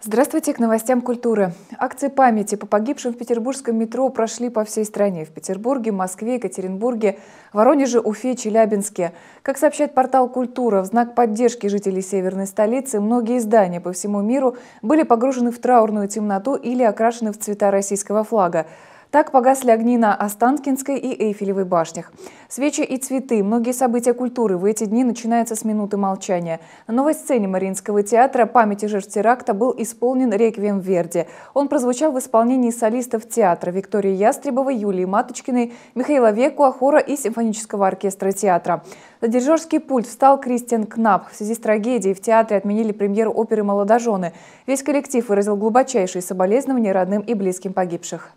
Здравствуйте, к новостям культуры. Акции памяти по погибшим в петербургском метро прошли по всей стране. В Петербурге, Москве, Екатеринбурге, Воронеже, Уфе, Челябинске. Как сообщает портал «Культура», в знак поддержки жителей северной столицы многие здания по всему миру были погружены в траурную темноту или окрашены в цвета российского флага. Так погасли огни на Останкинской и Эйфелевой башнях. Свечи и цветы. Многие события культуры в эти дни начинаются с минуты молчания. На новой сцене Мариинского театра памяти жертв теракта был исполнен реквием Верди. Он прозвучал в исполнении солистов театра Виктории Ястребовой, Юлии Маточкиной, Михаила Веку, Ахора и симфонического оркестра театра. За дирижерский пульт встал Кристиан Кнап. В связи с трагедией в театре отменили премьеру оперы «Молодожены». Весь коллектив выразил глубочайшие соболезнования родным и близким погибших.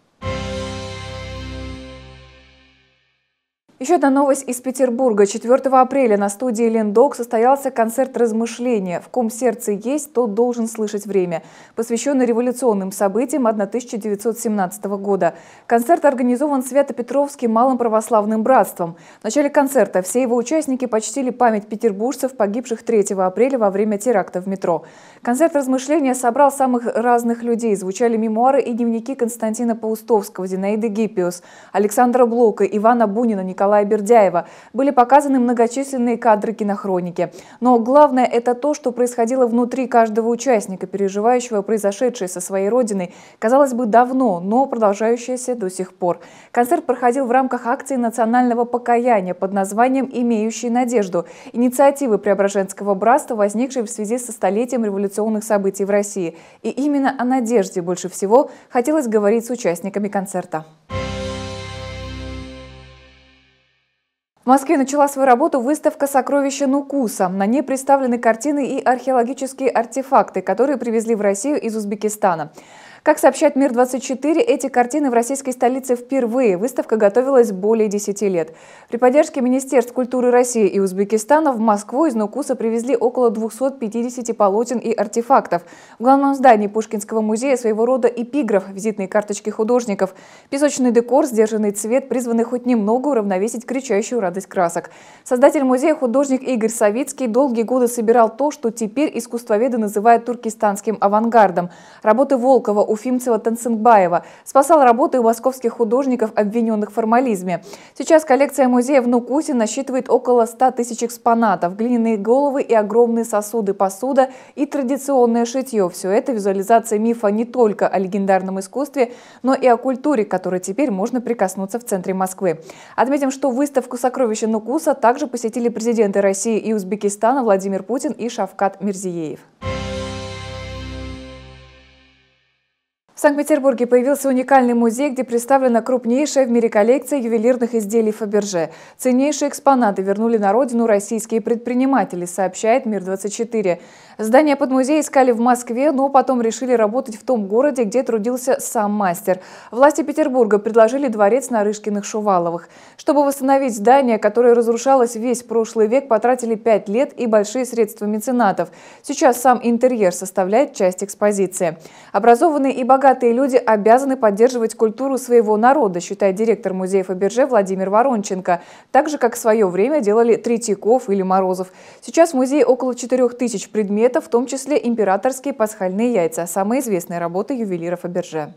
Еще одна новость из Петербурга. 4 апреля на студии «Лендок» состоялся концерт размышления «В ком сердце есть, то должен слышать время», посвященный революционным событиям 1917 года. Концерт организован Свято-Петровским малым православным братством. В начале концерта все его участники почтили память петербуржцев, погибших 3 апреля во время теракта в метро. Концерт размышления собрал самых разных людей. Звучали мемуары и дневники Константина Паустовского, Зинаиды Гиппиус, Александра Блока, Ивана Бунина, Николая Николая Бердяева. Были показаны многочисленные кадры кинохроники. Но главное – это то, что происходило внутри каждого участника, переживающего произошедшее со своей родиной. Казалось бы, давно, но продолжающееся до сих пор. Концерт проходил в рамках акции национального покаяния под названием «Имеющий надежду» инициативы Преображенского братства, возникшей в связи со столетием революционных событий в России. И именно о надежде больше всего хотелось говорить с участниками концерта. В Москве начала свою работу выставка «Сокровища Нукуса». На ней представлены картины и археологические артефакты, которые привезли в Россию из Узбекистана. Как сообщает «Мир-24», эти картины в российской столице впервые. Выставка готовилась более 10 лет. При поддержке Министерств культуры России и Узбекистана в Москву из Нукуса привезли около 250 полотен и артефактов. В главном здании Пушкинского музея своего рода эпиграф, визитные карточки художников. Песочный декор, сдержанный цвет, призваны хоть немного уравновесить кричащую радость красок. Создатель музея, художник Игорь Савицкий, долгие годы собирал то, что теперь искусствоведы называют туркестанским авангардом. Работы Волкова, уфимцева Тансенбаева. Спасал работы у московских художников, обвиненных в формализме. Сейчас коллекция музея в Нукусе насчитывает около 100 тысяч экспонатов. Глиняные головы и огромные сосуды, посуда и традиционное шитье. Все это визуализация мифа не только о легендарном искусстве, но и о культуре, которой теперь можно прикоснуться в центре Москвы. Отметим, что выставку «Сокровища Нукуса» также посетили президенты России и Узбекистана Владимир Путин и Шавкат Мирзиеев. В Санкт-Петербурге появился уникальный музей, где представлена крупнейшая в мире коллекция ювелирных изделий Фаберже. Ценнейшие экспонаты вернули на родину российские предприниматели, сообщает Мир-24. Здание под музей искали в Москве, но потом решили работать в том городе, где трудился сам мастер. Власти Петербурга предложили дворец на Рышкиных-Шуваловых. Чтобы восстановить здание, которое разрушалось весь прошлый век, потратили пять лет и большие средства меценатов. Сейчас сам интерьер составляет часть экспозиции. Образованный и богатый богатые люди обязаны поддерживать культуру своего народа, считает директор музея Фаберже Владимир Воронченко, так же, как в свое время делали Третьяков или Морозов. Сейчас в музее около 4000 предметов, в том числе императорские пасхальные яйца, самые известные работы ювелиров Фаберже.